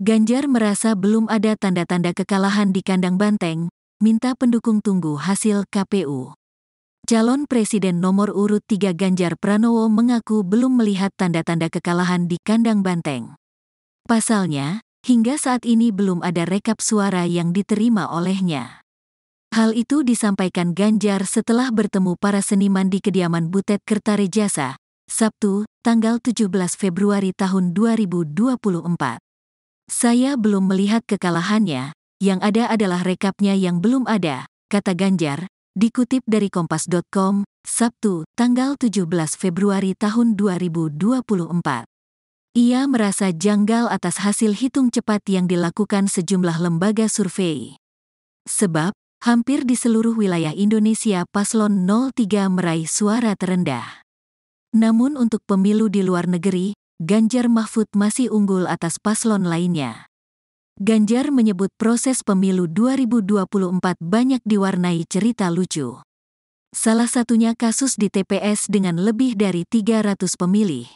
Ganjar merasa belum ada tanda-tanda kekalahan di kandang banteng, minta pendukung tunggu hasil KPU. Calon Presiden nomor urut 3 Ganjar Pranowo mengaku belum melihat tanda-tanda kekalahan di kandang banteng. Pasalnya, hingga saat ini belum ada rekap suara yang diterima olehnya. Hal itu disampaikan Ganjar setelah bertemu para seniman di kediaman Butet Kertarejasa, Sabtu, tanggal 17 Februari tahun 2024. Saya belum melihat kekalahannya, yang ada adalah rekapnya yang belum ada, kata Ganjar, dikutip dari kompas.com, Sabtu, tanggal 17 Februari tahun 2024. Ia merasa janggal atas hasil hitung cepat yang dilakukan sejumlah lembaga survei. Sebab, hampir di seluruh wilayah Indonesia paslon 03 meraih suara terendah. Namun untuk pemilu di luar negeri, Ganjar Mahfud masih unggul atas paslon lainnya. Ganjar menyebut proses pemilu 2024 banyak diwarnai cerita lucu. Salah satunya kasus di TPS dengan lebih dari 300 pemilih.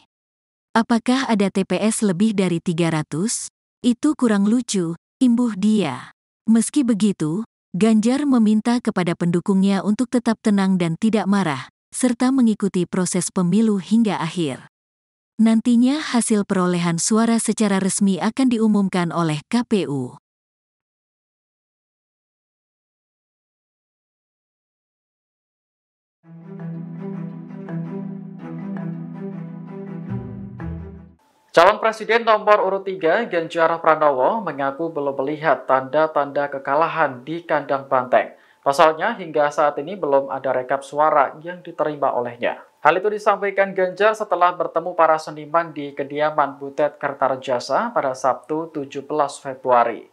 Apakah ada TPS lebih dari 300? Itu kurang lucu, imbuh dia. Meski begitu, Ganjar meminta kepada pendukungnya untuk tetap tenang dan tidak marah, serta mengikuti proses pemilu hingga akhir. Nantinya hasil perolehan suara secara resmi akan diumumkan oleh KPU. Calon Presiden nomor urut 3 Ganjar Pranowo mengaku belum melihat tanda-tanda kekalahan di kandang banteng. Pasalnya hingga saat ini belum ada rekap suara yang diterima olehnya. Hal itu disampaikan Ganjar setelah bertemu para seniman di kediaman Butet Kertarjasa pada Sabtu 17 Februari.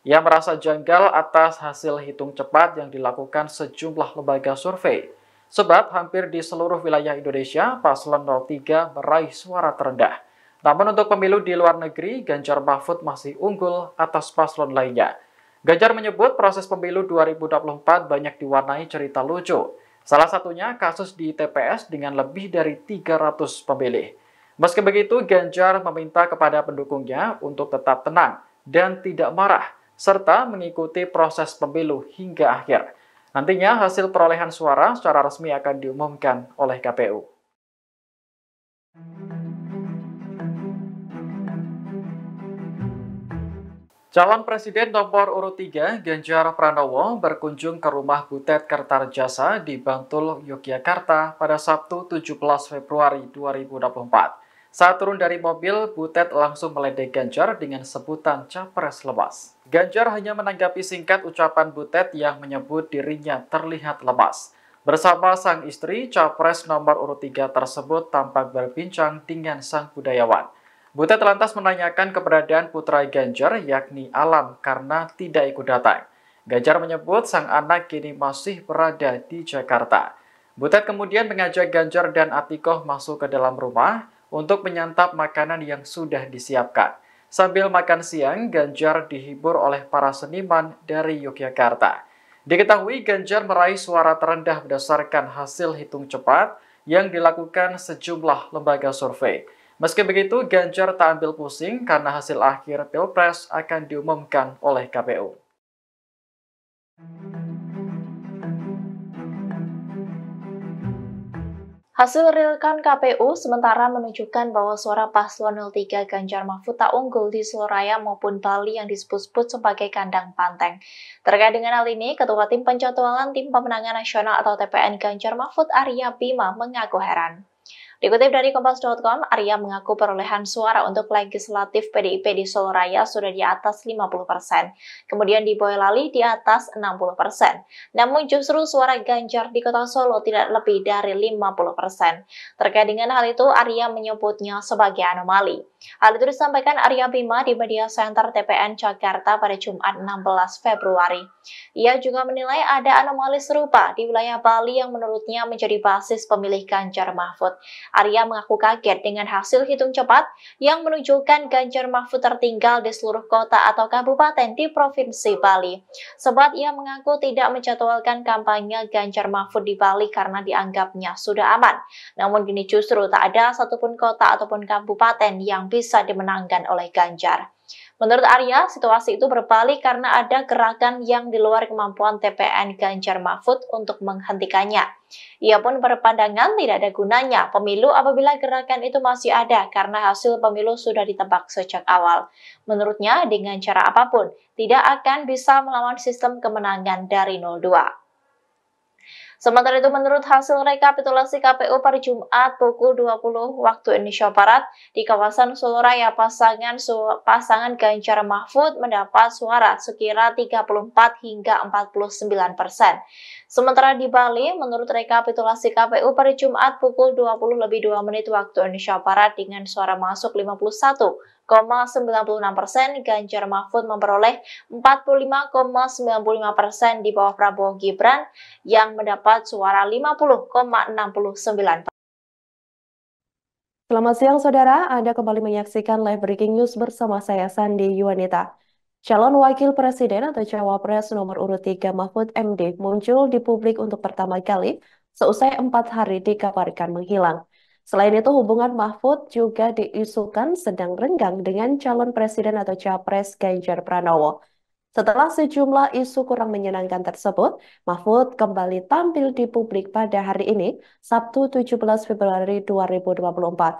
Ia merasa janggal atas hasil hitung cepat yang dilakukan sejumlah lembaga survei, sebab hampir di seluruh wilayah Indonesia, paslon 03 meraih suara terendah. Namun untuk pemilu di luar negeri, Ganjar Mahfud masih unggul atas paslon lainnya. Ganjar menyebut proses pemilu 2024 banyak diwarnai cerita lucu, Salah satunya kasus di TPS dengan lebih dari 300 pemilih. Meski begitu, Ganjar meminta kepada pendukungnya untuk tetap tenang dan tidak marah, serta mengikuti proses pemilu hingga akhir. Nantinya hasil perolehan suara secara resmi akan diumumkan oleh KPU. Calon Presiden nomor urut 3 Ganjar Pranowo berkunjung ke rumah Butet Kertarjasa di Bantul, Yogyakarta pada Sabtu 17 Februari 2024. Saat turun dari mobil, Butet langsung meledek Ganjar dengan sebutan Capres Lemas. Ganjar hanya menanggapi singkat ucapan Butet yang menyebut dirinya terlihat lemas. Bersama sang istri, Capres nomor urut 3 tersebut tampak berbincang dengan sang budayawan. Butet lantas menanyakan keberadaan putra Ganjar yakni Alam karena tidak ikut datang. Ganjar menyebut sang anak kini masih berada di Jakarta. Butet kemudian mengajak Ganjar dan Atikoh masuk ke dalam rumah untuk menyantap makanan yang sudah disiapkan. Sambil makan siang, Ganjar dihibur oleh para seniman dari Yogyakarta. Diketahui Ganjar meraih suara terendah berdasarkan hasil hitung cepat yang dilakukan sejumlah lembaga survei. Meski begitu, Ganjar tak ambil pusing karena hasil akhir Pilpres akan diumumkan oleh KPU. Hasil rilkan KPU sementara menunjukkan bahwa suara paslon 03 Ganjar Mahfud tak unggul di Suraya maupun Bali yang disebut-sebut sebagai kandang panteng. Terkait dengan hal ini, Ketua Tim pencatuan Tim Pemenangan Nasional atau TPN Ganjar Mahfud Arya Bima mengaku heran. Dikutip dari Kompas.com, Arya mengaku perolehan suara untuk legislatif PDIP di Solo Raya sudah di atas 50 persen, kemudian di Boyolali di atas 60 persen. Namun justru suara Ganjar di kota Solo tidak lebih dari 50 persen. Terkait dengan hal itu, Arya menyebutnya sebagai anomali. Hal itu disampaikan Arya Bima di media center TPN Jakarta pada Jumat 16 Februari. Ia juga menilai ada anomali serupa di wilayah Bali yang menurutnya menjadi basis pemilih Ganjar Mahfud. Arya mengaku kaget dengan hasil hitung cepat yang menunjukkan Ganjar Mahfud tertinggal di seluruh kota atau kabupaten di Provinsi Bali. Sebab ia mengaku tidak menjadwalkan kampanye Ganjar Mahfud di Bali karena dianggapnya sudah aman. Namun kini justru tak ada satupun kota ataupun kabupaten yang bisa dimenangkan oleh Ganjar. Menurut Arya, situasi itu berbalik karena ada gerakan yang di luar kemampuan TPN Ganjar Mahfud untuk menghentikannya. Ia pun berpandangan tidak ada gunanya pemilu apabila gerakan itu masih ada karena hasil pemilu sudah ditebak sejak awal. Menurutnya, dengan cara apapun, tidak akan bisa melawan sistem kemenangan dari 02. Sementara itu menurut hasil rekapitulasi KPU per Jumat pukul 20 waktu Indonesia Barat di kawasan Soloraya pasangan pasangan Ganjar Mahfud mendapat suara sekira 34 hingga 49 persen. Sementara di Bali menurut rekapitulasi KPU per Jumat pukul 20 lebih 2 menit waktu Indonesia Barat dengan suara masuk 51 persen, Ganjar Mahfud memperoleh 45,95 persen di bawah Prabowo Gibran yang mendapat suara 50,69 persen. Selamat siang saudara, Anda kembali menyaksikan live breaking news bersama saya Sandi Yuanita. Calon Wakil Presiden atau Cawapres nomor urut 3 Mahfud MD muncul di publik untuk pertama kali seusai empat hari dikabarkan menghilang. Selain itu, hubungan Mahfud juga diisukan sedang renggang dengan calon presiden atau capres Ganjar Pranowo. Setelah sejumlah isu kurang menyenangkan tersebut, Mahfud kembali tampil di publik pada hari ini, Sabtu 17 Februari 2024.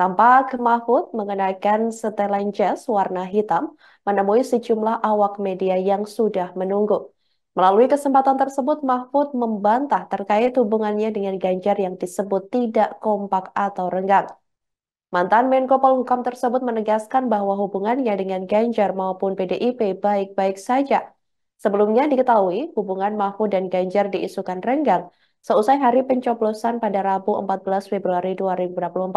Tampak Mahfud mengenakan setelan jas warna hitam menemui sejumlah awak media yang sudah menunggu. Melalui kesempatan tersebut, Mahfud membantah terkait hubungannya dengan Ganjar yang disebut tidak kompak atau renggang. Mantan Menko Polhukam tersebut menegaskan bahwa hubungannya dengan Ganjar maupun PDIP baik-baik saja. Sebelumnya diketahui, hubungan Mahfud dan Ganjar diisukan renggang seusai hari pencoblosan pada Rabu 14 Februari 2024.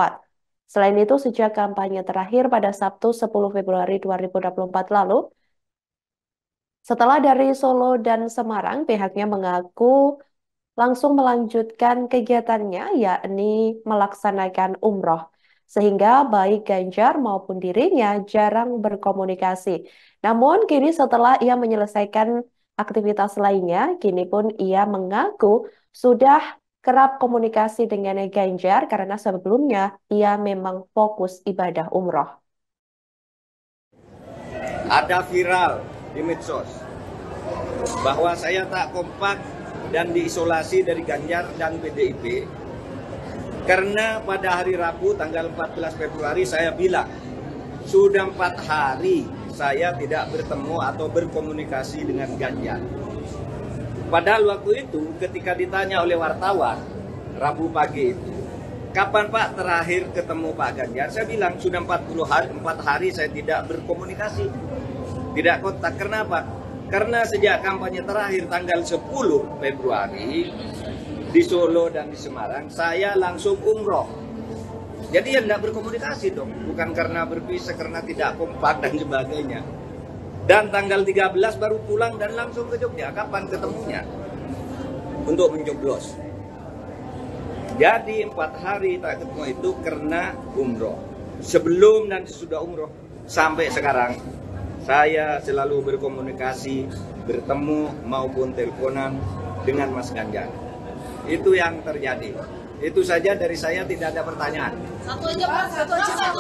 Selain itu, sejak kampanye terakhir pada Sabtu 10 Februari 2024 lalu, setelah dari Solo dan Semarang, pihaknya mengaku langsung melanjutkan kegiatannya, yakni melaksanakan umroh. Sehingga baik Ganjar maupun dirinya jarang berkomunikasi. Namun kini setelah ia menyelesaikan aktivitas lainnya, kini pun ia mengaku sudah kerap komunikasi dengan Ganjar karena sebelumnya ia memang fokus ibadah umroh. Ada viral di medsos bahwa saya tak kompak dan diisolasi dari Ganjar dan PDIP karena pada hari Rabu tanggal 14 Februari saya bilang sudah empat hari saya tidak bertemu atau berkomunikasi dengan Ganjar. Padahal waktu itu ketika ditanya oleh wartawan Rabu pagi itu, kapan Pak terakhir ketemu Pak Ganjar? Saya bilang sudah 40 hari, 4 hari saya tidak berkomunikasi tidak kotak karena apa? Karena sejak kampanye terakhir tanggal 10 Februari di Solo dan di Semarang, saya langsung umroh. Jadi ya tidak berkomunikasi dong, bukan karena berpisah, karena tidak kompak dan sebagainya. Dan tanggal 13 baru pulang dan langsung ke Jogja. Kapan ketemunya? Untuk menjoblos. Jadi empat hari tak ketemu itu karena umroh. Sebelum dan sesudah umroh sampai sekarang saya selalu berkomunikasi, bertemu maupun teleponan dengan Mas Ganjar. Itu yang terjadi. Itu saja dari saya tidak ada pertanyaan. Satu aja, Pak. Satu aja, Pak.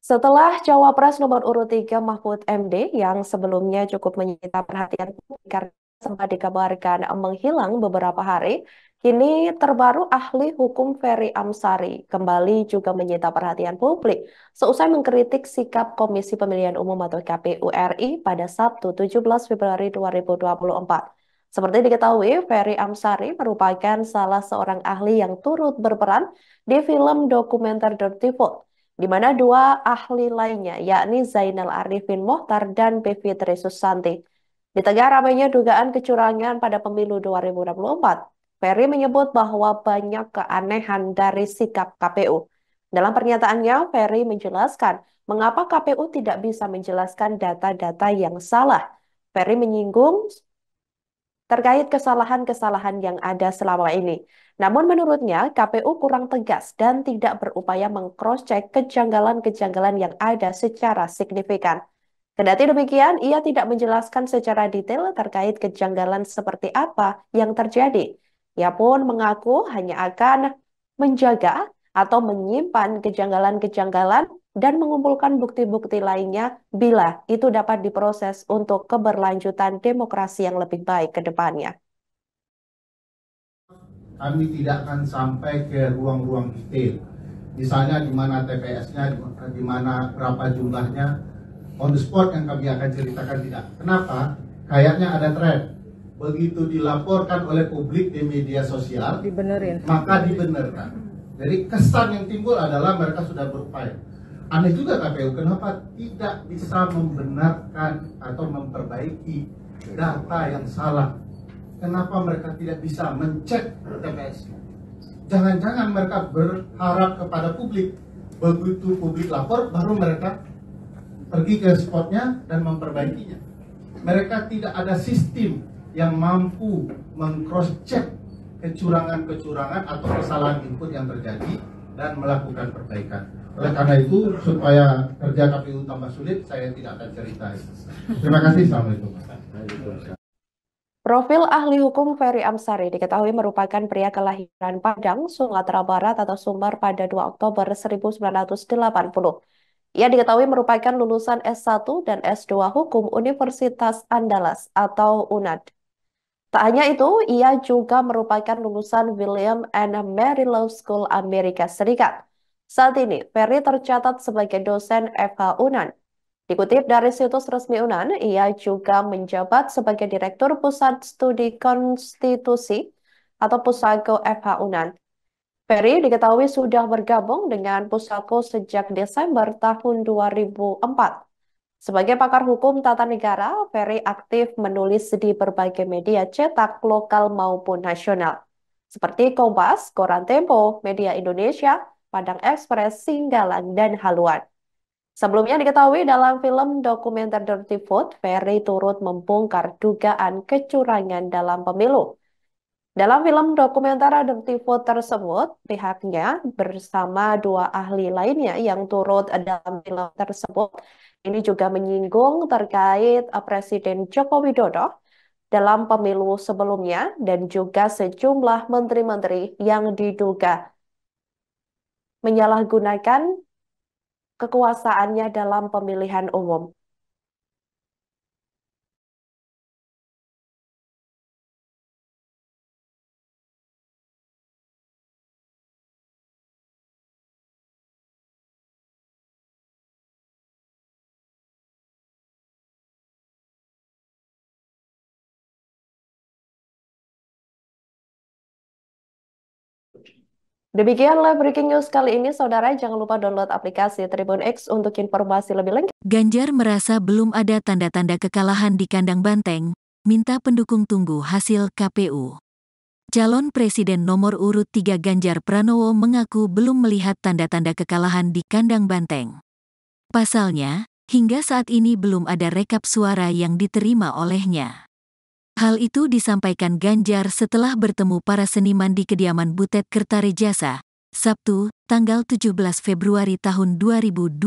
Setelah cawapres nomor urut 3 Mahfud MD yang sebelumnya cukup menyita perhatian publik karena sempat dikabarkan menghilang beberapa hari, kini terbaru ahli hukum Ferry Amsari kembali juga menyita perhatian publik seusai mengkritik sikap Komisi Pemilihan Umum atau KPU RI pada Sabtu 17 Februari 2024. Seperti diketahui, Ferry Amsari merupakan salah seorang ahli yang turut berperan di film dokumenter Dirty Food, di mana dua ahli lainnya yakni Zainal Arifin Mohtar dan Bevitri Susanti di tengah ramainya dugaan kecurangan pada pemilu 2024, Ferry menyebut bahwa banyak keanehan dari sikap KPU. Dalam pernyataannya, Ferry menjelaskan mengapa KPU tidak bisa menjelaskan data-data yang salah. Ferry menyinggung terkait kesalahan-kesalahan yang ada selama ini. Namun menurutnya, KPU kurang tegas dan tidak berupaya meng-cross-check kejanggalan-kejanggalan yang ada secara signifikan. Kendati demikian, ia tidak menjelaskan secara detail terkait kejanggalan seperti apa yang terjadi. Ia pun mengaku hanya akan menjaga atau menyimpan kejanggalan-kejanggalan dan mengumpulkan bukti-bukti lainnya bila itu dapat diproses untuk keberlanjutan demokrasi yang lebih baik ke depannya. Kami tidak akan sampai ke ruang-ruang detail. Misalnya di mana TPS-nya, di mana berapa jumlahnya, on the spot yang kami akan ceritakan tidak. Kenapa? Kayaknya ada tren. Begitu dilaporkan oleh publik di media sosial, Dibenerin. maka dibenarkan. Jadi kesan yang timbul adalah mereka sudah berupaya. Aneh juga KPU kenapa tidak bisa membenarkan atau memperbaiki data yang salah. Kenapa mereka tidak bisa mencek TPS? Jangan-jangan mereka berharap kepada publik begitu publik lapor baru mereka pergi ke spotnya dan memperbaikinya. Mereka tidak ada sistem yang mampu mengcross check kecurangan-kecurangan atau kesalahan input yang terjadi dan melakukan perbaikan. Oleh karena itu, supaya kerja KPU tambah sulit, saya tidak akan cerita. Terima kasih. Assalamualaikum. Profil ahli hukum Ferry Amsari diketahui merupakan pria kelahiran Padang, Sumatera Barat atau Sumbar pada 2 Oktober 1980. Ia diketahui merupakan lulusan S1 dan S2 Hukum Universitas Andalas atau UNAD. Tak hanya itu, ia juga merupakan lulusan William and Mary Law School Amerika Serikat. Saat ini, Ferry tercatat sebagai dosen FH UNAN. Dikutip dari situs resmi UNAN, ia juga menjabat sebagai Direktur Pusat Studi Konstitusi atau Pusako FH UNAN. Ferry diketahui sudah bergabung dengan Pusako sejak Desember tahun 2004. Sebagai pakar hukum tata negara, Ferry aktif menulis di berbagai media cetak lokal maupun nasional, seperti Kompas, Koran Tempo, Media Indonesia, Padang Ekspres, Singgalan, dan Haluan. Sebelumnya diketahui dalam film dokumenter Dirty Food, Ferry turut membongkar dugaan kecurangan dalam pemilu. Dalam film dokumenter adaptivo tersebut, pihaknya bersama dua ahli lainnya yang turut dalam film tersebut, ini juga menyinggung terkait eh, Presiden Joko Widodo dalam pemilu sebelumnya dan juga sejumlah menteri-menteri yang diduga menyalahgunakan kekuasaannya dalam pemilihan umum. Demikianlah breaking news kali ini, saudara. Jangan lupa download aplikasi Tribun X untuk informasi lebih lengkap. Ganjar merasa belum ada tanda-tanda kekalahan di kandang banteng, minta pendukung tunggu hasil KPU. Calon Presiden nomor urut 3 Ganjar Pranowo mengaku belum melihat tanda-tanda kekalahan di kandang banteng. Pasalnya, hingga saat ini belum ada rekap suara yang diterima olehnya. Hal itu disampaikan Ganjar setelah bertemu para seniman di kediaman Butet Kertarejasa, Sabtu, tanggal 17 Februari tahun 2024.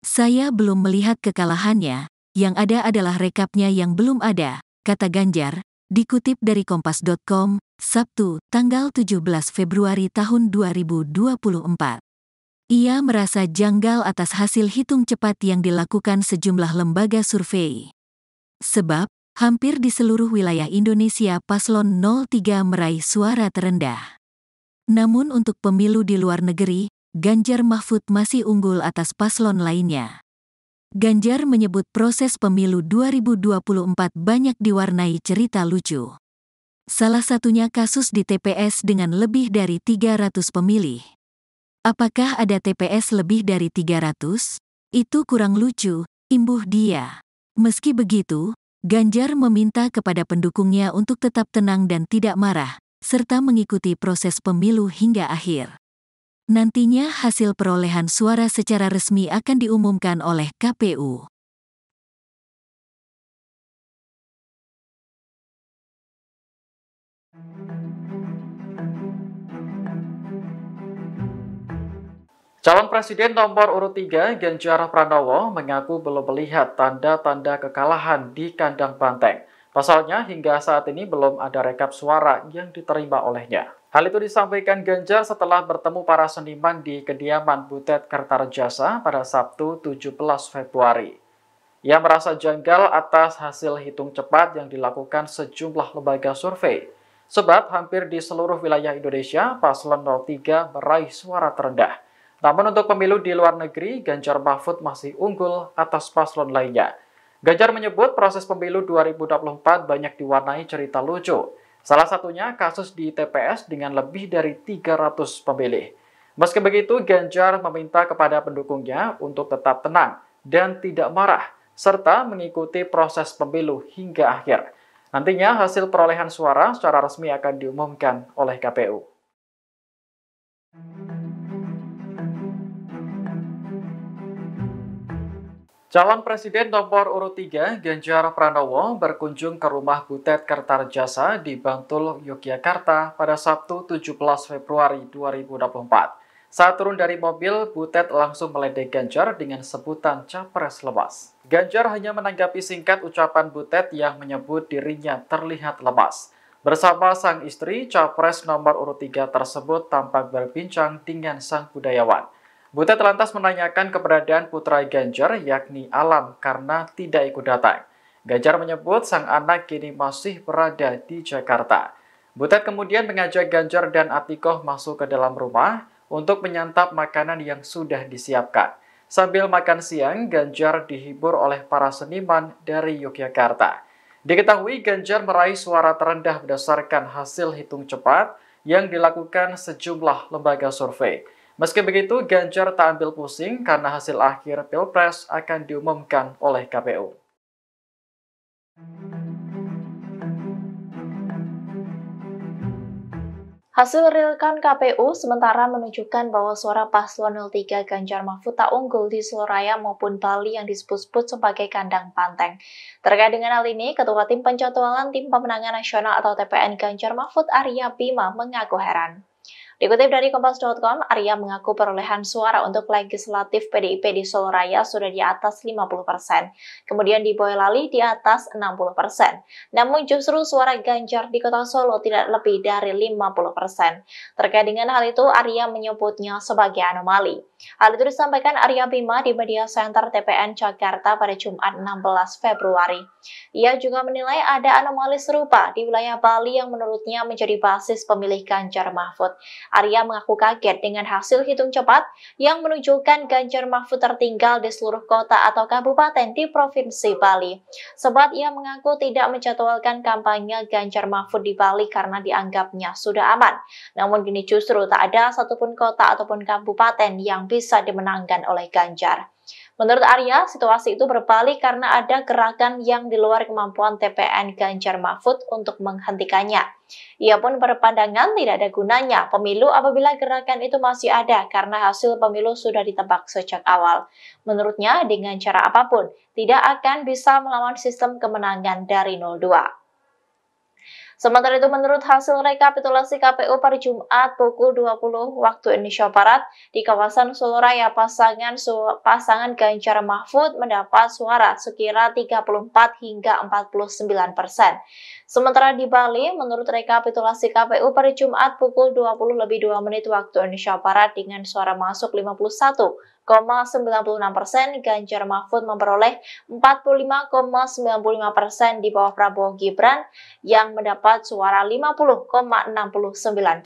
Saya belum melihat kekalahannya, yang ada adalah rekapnya yang belum ada, kata Ganjar, dikutip dari kompas.com, Sabtu, tanggal 17 Februari tahun 2024. Ia merasa janggal atas hasil hitung cepat yang dilakukan sejumlah lembaga survei. Sebab, hampir di seluruh wilayah Indonesia paslon 03 meraih suara terendah. Namun untuk pemilu di luar negeri, Ganjar Mahfud masih unggul atas paslon lainnya. Ganjar menyebut proses pemilu 2024 banyak diwarnai cerita lucu. Salah satunya kasus di TPS dengan lebih dari 300 pemilih. Apakah ada TPS lebih dari 300? Itu kurang lucu, imbuh dia. Meski begitu, Ganjar meminta kepada pendukungnya untuk tetap tenang dan tidak marah, serta mengikuti proses pemilu hingga akhir. Nantinya hasil perolehan suara secara resmi akan diumumkan oleh KPU. Calon Presiden nomor urut 3 Ganjar Pranowo mengaku belum melihat tanda-tanda kekalahan di kandang banteng. Pasalnya hingga saat ini belum ada rekap suara yang diterima olehnya. Hal itu disampaikan Ganjar setelah bertemu para seniman di kediaman Butet Kertarjasa pada Sabtu 17 Februari. Ia merasa janggal atas hasil hitung cepat yang dilakukan sejumlah lembaga survei. Sebab hampir di seluruh wilayah Indonesia, paslon 03 meraih suara terendah. Namun untuk pemilu di luar negeri, Ganjar Mahfud masih unggul atas paslon lainnya. Ganjar menyebut proses pemilu 2024 banyak diwarnai cerita lucu. Salah satunya kasus di TPS dengan lebih dari 300 pemilih. Meski begitu, Ganjar meminta kepada pendukungnya untuk tetap tenang dan tidak marah, serta mengikuti proses pemilu hingga akhir. Nantinya hasil perolehan suara secara resmi akan diumumkan oleh KPU. Calon Presiden nomor urut 3 Ganjar Pranowo berkunjung ke rumah Butet Kertarjasa di Bantul Yogyakarta pada Sabtu 17 Februari 2024. Saat turun dari mobil, Butet langsung meledek Ganjar dengan sebutan Capres lemas. Ganjar hanya menanggapi singkat ucapan Butet yang menyebut dirinya terlihat lemas. Bersama sang istri, Capres nomor urut 3 tersebut tampak berbincang dengan sang budayawan. Butet lantas menanyakan keberadaan putra Ganjar yakni Alam karena tidak ikut datang. Ganjar menyebut sang anak kini masih berada di Jakarta. Butet kemudian mengajak Ganjar dan Atikoh masuk ke dalam rumah untuk menyantap makanan yang sudah disiapkan. Sambil makan siang, Ganjar dihibur oleh para seniman dari Yogyakarta. Diketahui Ganjar meraih suara terendah berdasarkan hasil hitung cepat yang dilakukan sejumlah lembaga survei. Meski begitu, Ganjar tak ambil pusing karena hasil akhir Pilpres akan diumumkan oleh KPU. Hasil realkan KPU sementara menunjukkan bahwa suara paslon 03 Ganjar Mahfud tak unggul di Suraya maupun Bali yang disebut-sebut sebagai kandang panteng. Terkait dengan hal ini, Ketua Tim Penjadwalan Tim Pemenangan Nasional atau TPN Ganjar Mahfud Arya Bima mengaku heran. Dikutip dari Kompas.com, Arya mengaku perolehan suara untuk legislatif PDIP di Solo Raya sudah di atas 50 persen, kemudian di Boyolali di atas 60 persen. Namun justru suara Ganjar di kota Solo tidak lebih dari 50 persen. Terkait dengan hal itu, Arya menyebutnya sebagai anomali. Hal itu disampaikan Arya Bima di media center TPN Jakarta pada Jumat 16 Februari. Ia juga menilai ada anomali serupa di wilayah Bali yang menurutnya menjadi basis pemilih Ganjar Mahfud. Arya mengaku kaget dengan hasil hitung cepat yang menunjukkan Ganjar Mahfud tertinggal di seluruh kota atau kabupaten di Provinsi Bali. Sebab ia mengaku tidak menjadwalkan kampanye Ganjar Mahfud di Bali karena dianggapnya sudah aman. Namun kini justru tak ada satupun kota ataupun kabupaten yang bisa dimenangkan oleh Ganjar. Menurut Arya, situasi itu berbalik karena ada gerakan yang di luar kemampuan TPN Ganjar Mahfud untuk menghentikannya. Ia pun berpandangan tidak ada gunanya pemilu apabila gerakan itu masih ada karena hasil pemilu sudah ditebak sejak awal. Menurutnya, dengan cara apapun, tidak akan bisa melawan sistem kemenangan dari 02. Sementara itu menurut hasil rekapitulasi KPU per Jumat pukul 20 waktu Indonesia Barat di kawasan Solo Raya, pasangan pasangan Ganjar Mahfud mendapat suara sekira 34 hingga 49 persen. Sementara di Bali, menurut rekapitulasi KPU per Jumat pukul 20 lebih 2 menit waktu Indonesia Barat dengan suara masuk 51 persen, Ganjar Mahfud memperoleh 45,95 persen di bawah Prabowo Gibran yang mendapat suara 50,69